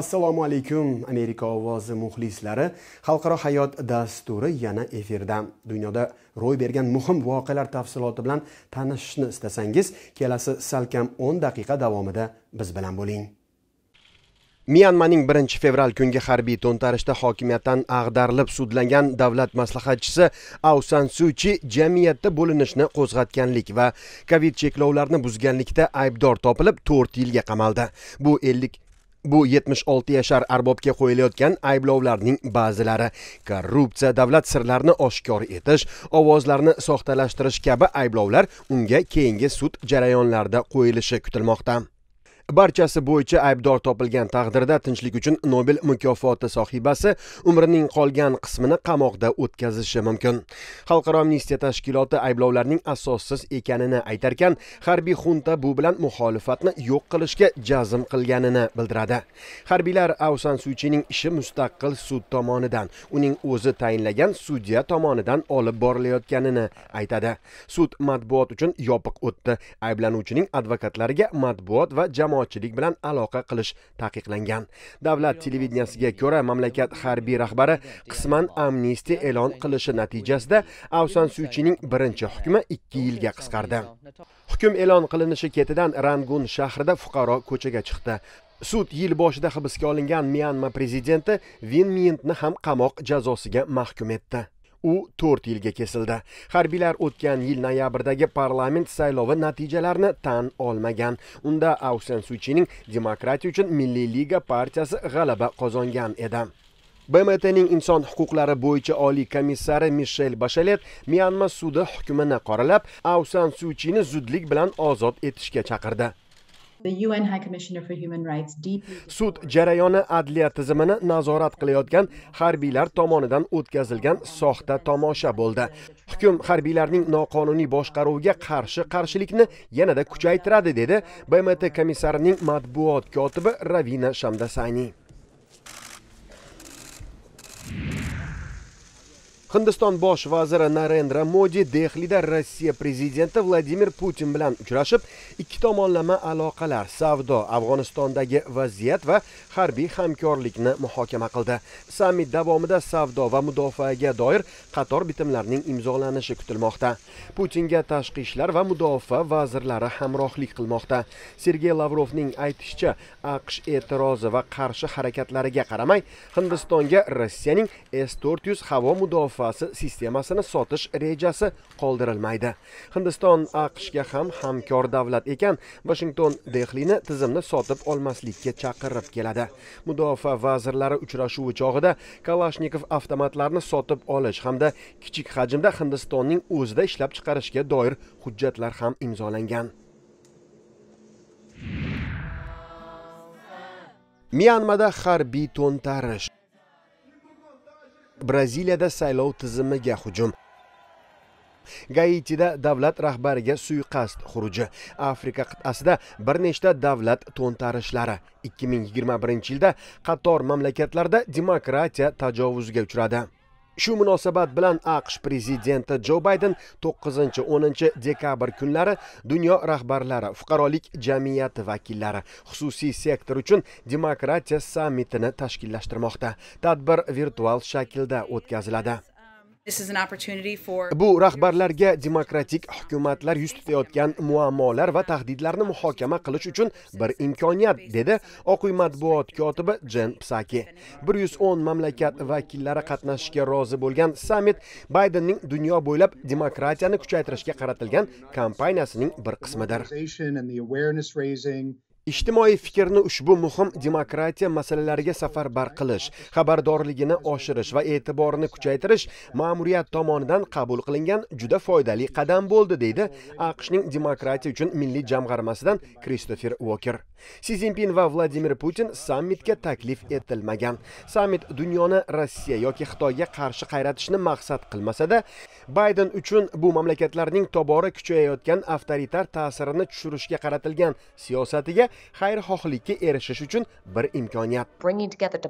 assalomu alaykum amerika ovozi muxlislari xalqaro hayot dasturi yana efirda dunyoda ro'y bergan muhim voqealar tafsiloti bilan tanishishni istasangiz kelasi salkam 10 daqiqa davomida biz bilan bo'ling myanmaning 1 fevral kungi harbiy to'ntarishda hokimiyatdan ag'darilib sudlangan davlat maslahatchisi Ausan Suchi jamiyatda bo'linishni qo'zg'atganlik va covid cheklovlarini buzganlikda aybdor topilib 4 yilga qamaldi bu 50 bu 76 yashar arbobga qo'yilayotgan ayblovlarning ba'zilari korrupsiya davlat sirlarini oshkor etish ovozlarni soxtalashtirish kabi ayblovlar unga keyingi sud jarayonlarida qo'yilishi kutilmoqda barchasi bo'yicha aybdor topilgan taqdirda tinchlik uchun nobel mukofoti sohibasi umrining qolgan qismini qamoqda o'tkazishi mumkin xalqaro amnistiya tashkiloti ayblovlarning asossiz ekanini aytarkan harbiy xunta bu bilan muxolifatni yo'q qilishga jazm qilganini bildiradi harbiylar avsan suchining ishi mustaqil sud tomonidan uning o'zi tayinlagan sudya tomonidan olib borilayotganini aytadi sud matbuot uchun yopiq o'tdi ayblanuvchining advokatlariga matbuot va jamoat jamoatchilik bilan aloqa qilish taqiqlangan davlat televideniyasiga ko'ra mamlakat harbiy rahbari qisman amnisti e'lon qilishi natijasida avsan suchining birinchi hukmi ikki yilga qisqardi hukm e'lon qilinishi ketidan rangun shahrida fuqaro ko'chaga chiqdi sud yil boshida hibsga olingan myanma prezidenti vin mintni ham qamoq jazosiga mahkum etdi u to'rt yilga kesildi harbiylar o'tgan yil noyabrdagi parlament saylovi natijalarini tan olmagan unda ausen suchining demokratiya uchun milliy liga partiyasi g'alaba qozongan edi bmtning inson huquqlari bo'yicha oliy komissari mishel bashalet myanma sudi hukmini qoralab ausan suchini zudlik bilan ozod etishga chaqirdi sud jarayoni adliya tizimini nazorat qilayotgan harbiylar tomonidan o'tkazilgan soxta tomosha bo'ldi hukm harbiylarning noqonuniy boshqaruviga qarshi qarshilikni yanada kuchaytiradi dedi bmt komissarining matbuot kotibi ravina shamdasani hindiston bosh vaziri narendra modi dehlida rossiya prezidenti vladimir putin bilan uchrashib ikki tomonlama aloqalar savdo afg'onistondagi vaziyat va harbiy hamkorlikni muhokama qildi sammit davomida savdo va mudofaaga doir qator bitimlarning imzolanishi kutilmoqda putinga tashqi ishlar va mudofaa vazirlari hamrohlik qilmoqda sergey lavrovning aytishicha aqsh e'tirozi va qarshi harakatlariga qaramay hindistonga rossiyaning s 400 havo mudofaa vazifasi sistemasini sotish rejasi qoldirilmaydi hindiston aqshga ham hamkor davlat ekan vashington dehlini tizimni sotib olmaslikka chaqirib keladi mudofaa vazirlari uchrashuvi chog'ida kalashnikov avtomatlarni sotib olish hamda kichik hajmda hindistonning o'zida ishlab chiqarishga doir hujjatlar ham imzolangan myanmada harbiy to'ntarish braziliyada saylov tizimiga hujum gaitida davlat rahbariga suiqasd xuruji afrika qit'asida bir nechta davlat to'ntarishlari 2021 yilda qator mamlakatlarda demokratiya tajovuzga uchradi shu munosabat bilan aqsh prezidenti jo bayden 9 10 dekabr kunlari dunyo rahbarlari fuqarolik jamiyati vakillari xususiy sektor uchun demokratiya sammitini tashkillashtirmoqda tadbir virtual shaklda o'tkaziladi bu rahbarlarga demokratik hukumatlar yuz tutayotgan muammolar va tahdidlarni muhokama qilish uchun bir imkoniyat dedi oq uy matbuot kotibi jen psaki 110 mamlakat vakillari qatnashishga rozi bo'lgan sammit baydenning dunyo bo'ylab demokratiyani kuchaytirishga qaratilgan kampaniyasining bir qismidir ijtimoiy fikrni ushbu muhim demokratiya masalalariga safarbar qilish xabardorligini oshirish va e'tiborini kuchaytirish ma'muriyat tomonidan qabul qilingan juda foydali qadam bo'ldi deydi aqshning demokratiya uchun milliy jamg'armasidan kristofer voker si zinpin va vladimir putin sammitga taklif etilmagan sammit dunyoni rossiya yoki xitoyga qarshi qayratishni maqsad qilmasada bayden uchun bu mamlakatlarning tobora kuchayayotgan avtoritar ta'sirini tushirishga qaratilgan siyosatiga xayrixohlikka erishish uchun bir imkoniyat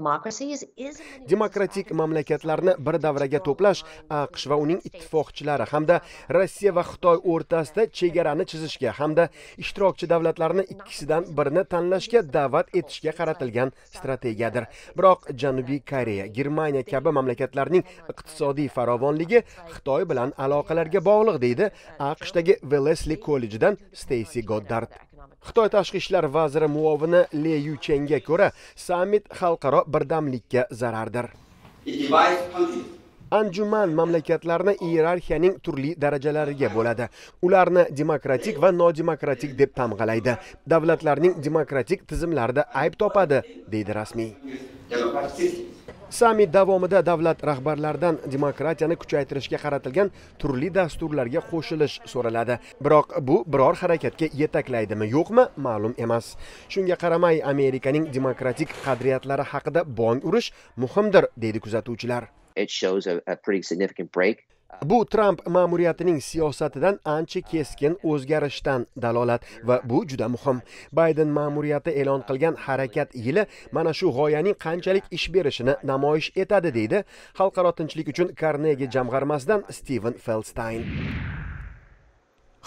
demokratik mamlakatlarni bir davraga to'plash aqsh va uning ittifoqchilari hamda rossiya va xitoy o'rtasida chegarani chizishga hamda ishtirokchi davlatlarni ikkisidan birini tanlashga da'vat etishga qaratilgan strategiyadir biroq janubiy koreya germaniya kabi mamlakatlarning iqtisodiy farovonligi xitoy bilan aloqalarga bog'liq deydi aqshdagi velesli kollejidan steysi goddard xitoy tashqi ishlar vaziri muovini le yuchenga ko'ra sammit xalqaro birdamlikka zarardir anjuman mamlakatlarni iyerarxiyaning turli darajalariga bo'ladi ularni demokratik va nodemokratik deb tamg'alaydi davlatlarning demokratik tizimlarida ayb topadi deydi rasmiy sammit davomida davlat rahbarlaridan demokratiyani kuchaytirishga qaratilgan turli dasturlarga qo'shilish so'raladi biroq bu biror harakatga yetaklaydimi yo'qmi ma'lum emas shunga qaramay amerikaning demokratik qadriyatlari haqida bong urish muhimdir deydi kuzatuvchilar it shows a, a pretty significant break bu tramp ma'muriyatining siyosatidan ancha keskin o'zgarishdan dalolat va bu juda muhim bayden ma'muriyati e'lon qilgan harakat yili mana shu g'oyaning qanchalik ish berishini namoyish etadi deydi xalqaro tinchlik uchun karnegi jamg'armasidan steven Feldstein.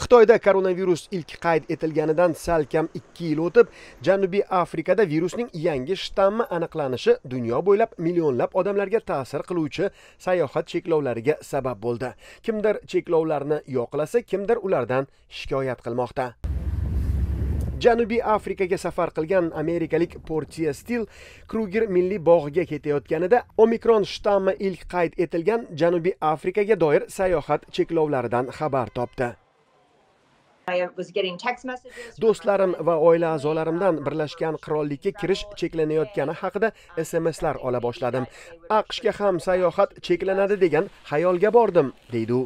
xitoyda koronavirus ilk qayd etilganidan salkam ikki yil o'tib janubiy afrikada virusning yangi shtammi aniqlanishi dunyo bo'ylab millionlab odamlarga ta'sir qiluvchi sayohat cheklovlariga sabab bo'ldi kimdir cheklovlarni yoqlasa kimdir ulardan shikoyat qilmoqda janubiy afrikaga safar qilgan amerikalik portia stil kruger milliy bog'iga ketayotganida omikron shtammi ilk qayd etilgan janubiy afrikaga doir sayohat cheklovlaridan xabar topdi do'stlarim va oila a'zolarimdan birlashgan qirollikka kirish cheklanayotgani haqida smslar ola boshladim aqshga ham sayohat cheklanadi degan xayolga bordim deydi u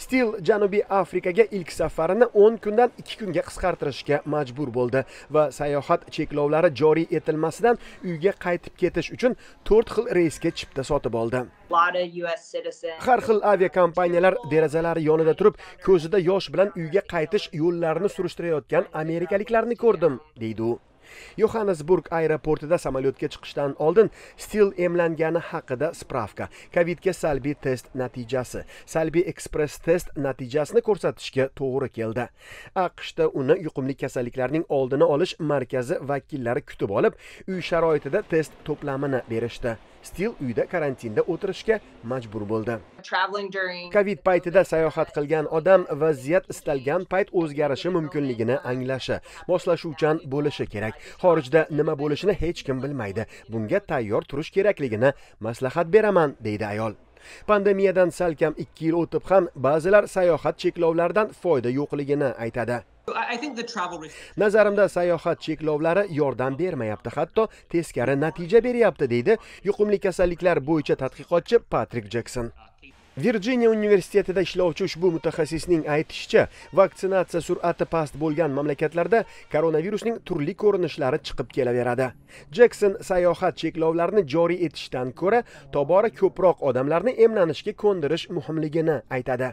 stil janubiy afrikaga ilk safarini 10 kundan 2 kunga qisqartirishga majbur bo'ldi va sayohat cheklovlari joriy etilmasidan uyga qaytib ketish uchun 4 xil reysga chipta sotib oldi har xil aviakompaniyalar derazalari yonida turib ko'zida yosh bilan uyga qaytish yo'llarini surishtirayotgan amerikaliklarni ko'rdim deydi u yohannesburg aeroportida samolyotga chiqishdan oldin stil emlangani haqida spravka covidga salbiy test natijasi salbiy ekspress test natijasini ko'rsatishga to'g'ri keldi aqshda uni yuqumli kasalliklarning oldini olish markazi vakillari kutib olib uy sharoitida test to'plamini berishdi stil uyda karantinda o'tirishga majbur bo'ldi covid paytida sayohat qilgan odam vaziyat istalgan payt o'zgarishi mumkinligini anglashi moslashuvchan bo'lishi kerak xorijda nima bo'lishini hech kim bilmaydi bunga tayyor turish kerakligini maslahat beraman deydi ayol pandemiyadan salkam ikki yil o'tib ham ba'zilar sayohat cheklovlaridan foyda yo'qligini aytadi nazarimda sayohat cheklovlari yordam bermayapti hatto teskari natija beryapti deydi yuqumli kasalliklar bo'yicha tadqiqotchi patrik jekson virjiniya universitetida ishlovchi ushbu mutaxassisning aytishicha vaksinatsiya sur'ati past bo'lgan mamlakatlarda koronavirusning turli ko'rinishlari chiqib kelaveradi jekson sayohat cheklovlarini joriy etishdan ko'ra tobora ko'proq odamlarni emlanishga ko'ndirish muhimligini aytadi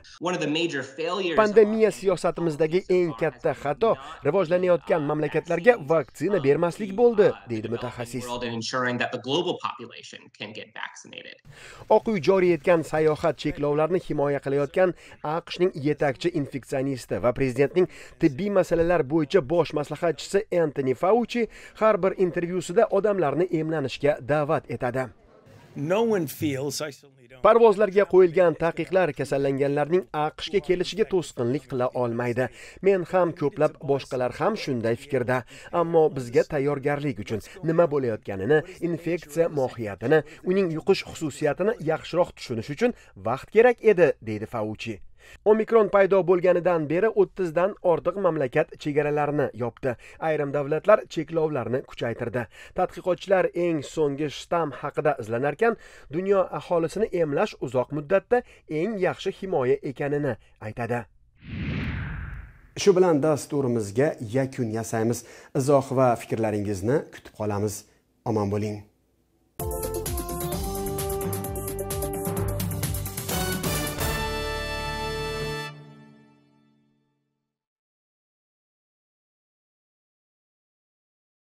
pandemiya siyosatimizdagi eng katta xato rivojlanayotgan mamlakatlarga vaksina bermaslik bo'ldi deydi mutaxassis oq uy joriy etgan sayohat cheklovlarni himoya qilayotgan AQShning yetakchi infeksionisti va prezidentning tibbiy masalalar bo'yicha bosh maslahatchisi Entoni fauchi har bir intervyusida odamlarni emlanishga da'vat etadi. parvozlarga qo'yilgan taqiqlar kasallanganlarning aqshga kelishiga to'sqinlik qila olmaydi men ham ko'plab boshqalar ham shunday fikrda ammo bizga tayyorgarlik uchun nima bo'layotganini infeksiya mohiyatini uning yuqish xususiyatini yaxshiroq tushunish uchun vaqt kerak edi deydi fauchi omikron paydo bo'lganidan beri o'ttizdan ortiq mamlakat chegaralarini yopdi ayrim davlatlar cheklovlarni kuchaytirdi tadqiqotchilar eng so'nggi shtamm haqida izlanarkan dunyo aholisini emlash uzoq muddatda eng yaxshi himoya ekanini aytadi shu bilan dasturimizga yakun yasaymiz izoh va fikrlaringizni kutib qolamiz omon bo'ling